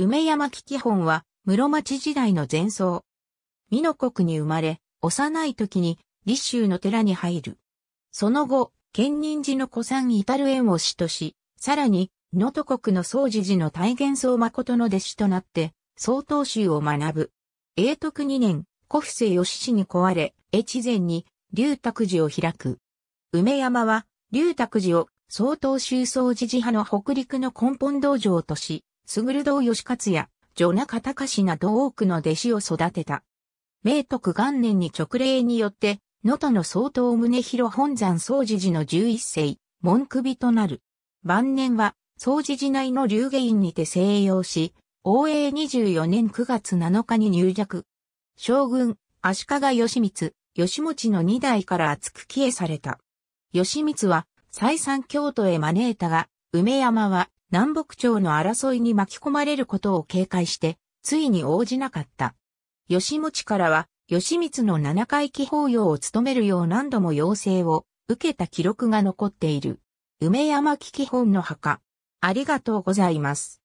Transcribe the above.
梅山危機本は、室町時代の前奏。美濃国に生まれ、幼い時に、立州の寺に入る。その後、建仁寺の古参至る縁を師とし、さらに、能登国の総持寺の大元宗誠の弟子となって、曹洞宗を学ぶ。永徳2年、古布施義氏に壊れ、越前に、龍卓寺を開く。梅山は、龍卓寺を、曹洞宗総持寺派の北陸の根本道場とし、優堂義勝や、ジョナカなど多くの弟子を育てた。明徳元年に直令によって、能登の総統宗広本山総持寺の11世、文首となる。晩年は、総持寺内の流下院にて静養し、応永24年9月7日に入弱。将軍、足利義満、義持の二代から厚く帰依された。義満は、再三京都へ招いたが、梅山は、南北朝の争いに巻き込まれることを警戒して、ついに応じなかった。吉持からは、吉光の七回忌法要を務めるよう何度も要請を受けた記録が残っている。梅山危機本の墓。ありがとうございます。